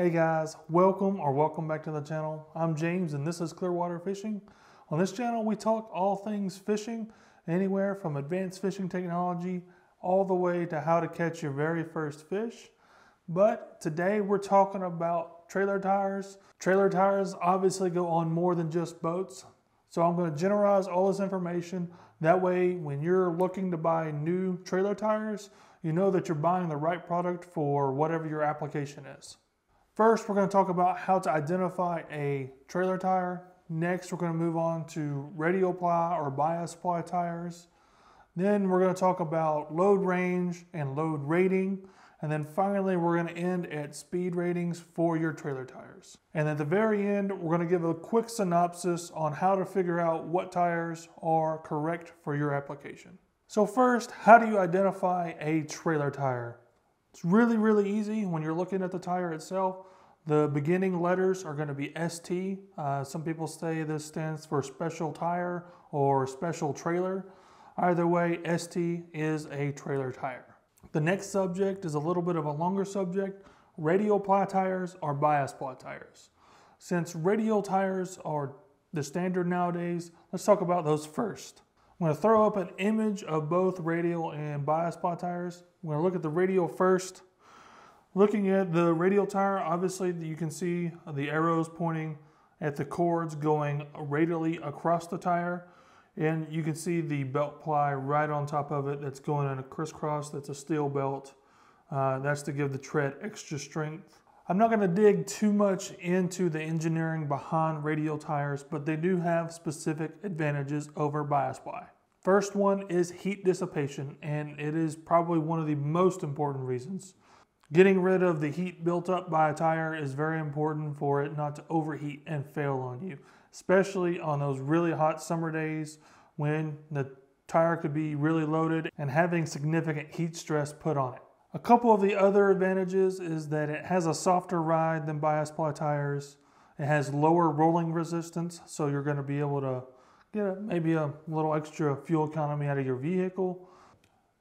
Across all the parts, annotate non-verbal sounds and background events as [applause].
Hey guys, welcome or welcome back to the channel. I'm James and this is Clearwater Fishing. On this channel, we talk all things fishing, anywhere from advanced fishing technology all the way to how to catch your very first fish. But today we're talking about trailer tires. Trailer tires obviously go on more than just boats. So I'm gonna generalize all this information. That way, when you're looking to buy new trailer tires, you know that you're buying the right product for whatever your application is. First, we're going to talk about how to identify a trailer tire. Next, we're going to move on to radial ply or bias ply tires. Then we're going to talk about load range and load rating. And then finally, we're going to end at speed ratings for your trailer tires. And at the very end, we're going to give a quick synopsis on how to figure out what tires are correct for your application. So first, how do you identify a trailer tire? It's really, really easy when you're looking at the tire itself. The beginning letters are going to be ST. Uh, some people say this stands for special tire or special trailer. Either way, ST is a trailer tire. The next subject is a little bit of a longer subject. Radial ply tires or bias ply tires. Since radial tires are the standard nowadays, let's talk about those first. I'm going to throw up an image of both radial and bias ply tires. We're going to look at the radial first. Looking at the radial tire, obviously you can see the arrows pointing at the cords going radially across the tire. And you can see the belt ply right on top of it that's going in a crisscross. That's a steel belt. Uh, that's to give the tread extra strength. I'm not going to dig too much into the engineering behind radial tires, but they do have specific advantages over bias ply. First one is heat dissipation, and it is probably one of the most important reasons. Getting rid of the heat built up by a tire is very important for it not to overheat and fail on you, especially on those really hot summer days when the tire could be really loaded and having significant heat stress put on it. A couple of the other advantages is that it has a softer ride than bias-ply tires. It has lower rolling resistance, so you're going to be able to get maybe a little extra fuel economy out of your vehicle.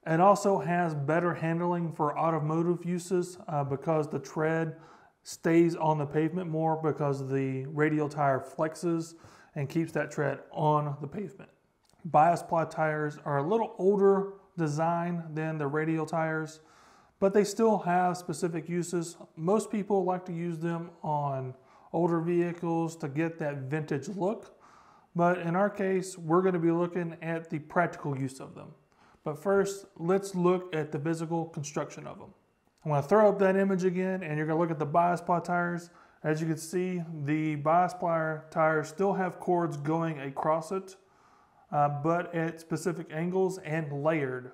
It also has better handling for automotive uses uh, because the tread stays on the pavement more because the radial tire flexes and keeps that tread on the pavement. Bias ply tires are a little older design than the radial tires, but they still have specific uses. Most people like to use them on older vehicles to get that vintage look, but in our case, we're gonna be looking at the practical use of them. But first, let's look at the physical construction of them. I'm going to throw up that image again, and you're going to look at the bias ply tires. As you can see, the bias ply tires still have cords going across it, uh, but at specific angles and layered.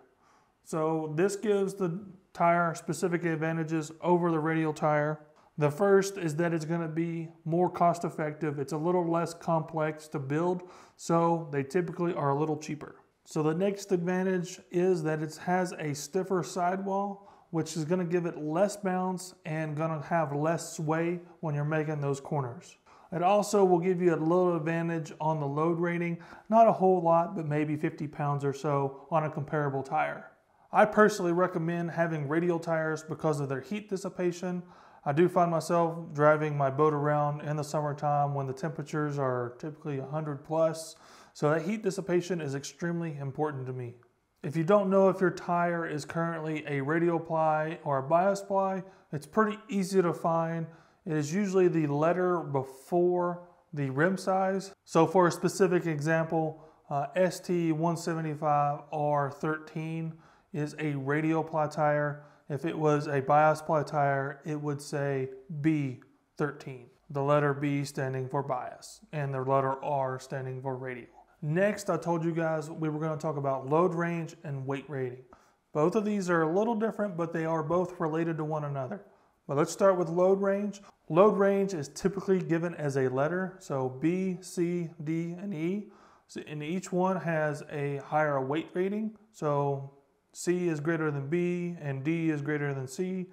So this gives the tire specific advantages over the radial tire. The first is that it's going to be more cost effective. It's a little less complex to build, so they typically are a little cheaper. So the next advantage is that it has a stiffer sidewall, which is gonna give it less bounce and gonna have less sway when you're making those corners. It also will give you a little advantage on the load rating, not a whole lot, but maybe 50 pounds or so on a comparable tire. I personally recommend having radial tires because of their heat dissipation. I do find myself driving my boat around in the summertime when the temperatures are typically 100 plus, so that heat dissipation is extremely important to me. If you don't know if your tire is currently a radial ply or a bias ply, it's pretty easy to find. It is usually the letter before the rim size. So for a specific example, uh, ST175R13 is a radial ply tire. If it was a bias ply tire, it would say B13. The letter B standing for bias and the letter R standing for radial. Next, I told you guys we were gonna talk about load range and weight rating. Both of these are a little different, but they are both related to one another. But let's start with load range. Load range is typically given as a letter, so B, C, D, and E. So, and each one has a higher weight rating. So C is greater than B and D is greater than C,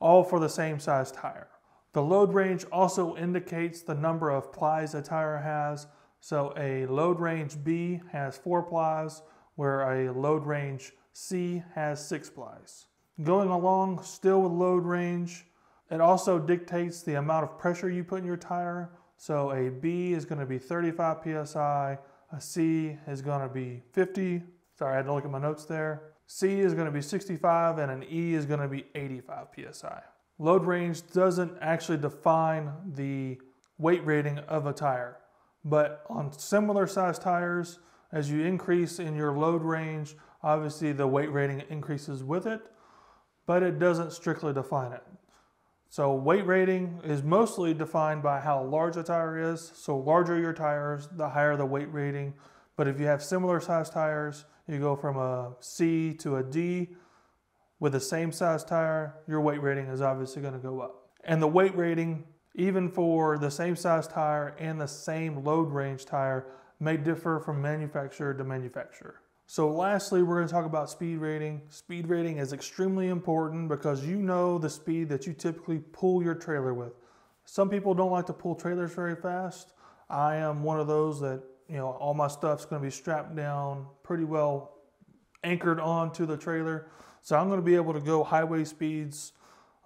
all for the same size tire. The load range also indicates the number of plies a tire has, so a load range B has four plies, where a load range C has six plies. Going along still with load range, it also dictates the amount of pressure you put in your tire. So a B is gonna be 35 PSI, a C is gonna be 50. Sorry, I had to look at my notes there. C is gonna be 65 and an E is gonna be 85 PSI. Load range doesn't actually define the weight rating of a tire. But on similar size tires, as you increase in your load range, obviously the weight rating increases with it, but it doesn't strictly define it. So weight rating is mostly defined by how large a tire is. So larger your tires, the higher the weight rating. But if you have similar size tires, you go from a C to a D with the same size tire, your weight rating is obviously going to go up. And the weight rating even for the same size tire and the same load range tire may differ from manufacturer to manufacturer. So lastly, we're gonna talk about speed rating. Speed rating is extremely important because you know the speed that you typically pull your trailer with. Some people don't like to pull trailers very fast. I am one of those that, you know, all my stuff's gonna be strapped down pretty well anchored onto the trailer. So I'm gonna be able to go highway speeds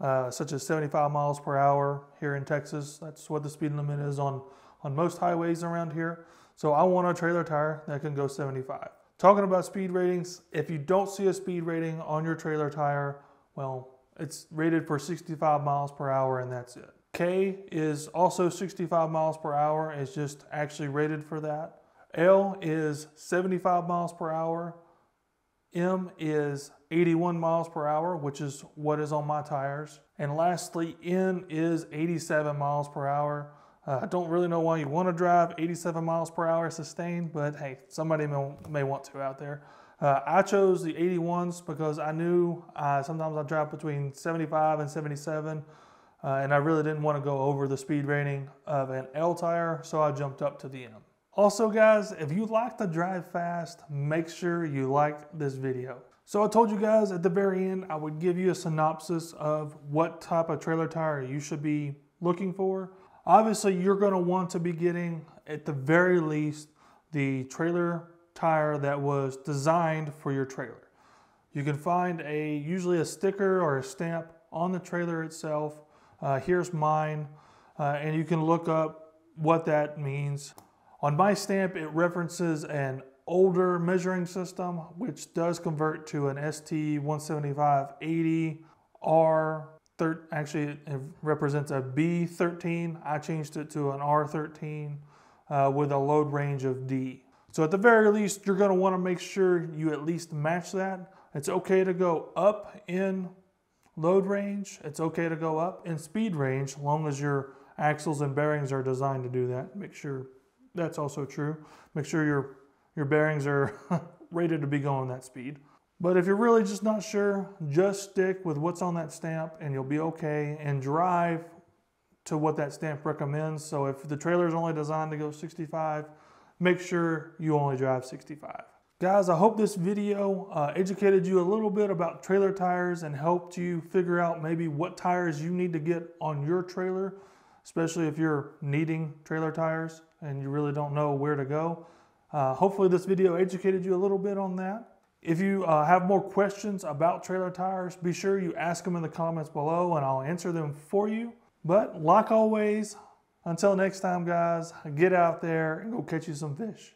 uh, such as 75 miles per hour here in Texas. That's what the speed limit is on, on most highways around here. So I want a trailer tire that can go 75. Talking about speed ratings, if you don't see a speed rating on your trailer tire, well, it's rated for 65 miles per hour and that's it. K is also 65 miles per hour. It's just actually rated for that. L is 75 miles per hour M is 81 miles per hour, which is what is on my tires. And lastly, N is 87 miles per hour. Uh, I don't really know why you want to drive 87 miles per hour sustained, but hey, somebody may, may want to out there. Uh, I chose the 81s because I knew uh, sometimes I drive between 75 and 77, uh, and I really didn't want to go over the speed rating of an L tire, so I jumped up to the M. Also guys, if you like to drive fast, make sure you like this video. So I told you guys at the very end, I would give you a synopsis of what type of trailer tire you should be looking for. Obviously, you're gonna want to be getting, at the very least, the trailer tire that was designed for your trailer. You can find a usually a sticker or a stamp on the trailer itself. Uh, here's mine, uh, and you can look up what that means. On my stamp, it references an older measuring system, which does convert to an ST17580R. Actually, it represents a B13. I changed it to an R13 uh, with a load range of D. So at the very least, you're gonna wanna make sure you at least match that. It's okay to go up in load range. It's okay to go up in speed range, long as your axles and bearings are designed to do that. Make sure that's also true. Make sure your, your bearings are [laughs] rated to be going that speed. But if you're really just not sure, just stick with what's on that stamp and you'll be okay and drive to what that stamp recommends. So if the trailer is only designed to go 65, make sure you only drive 65. Guys, I hope this video uh, educated you a little bit about trailer tires and helped you figure out maybe what tires you need to get on your trailer, especially if you're needing trailer tires and you really don't know where to go. Uh, hopefully, this video educated you a little bit on that. If you uh, have more questions about trailer tires, be sure you ask them in the comments below and I'll answer them for you. But like always, until next time, guys, get out there and go catch you some fish.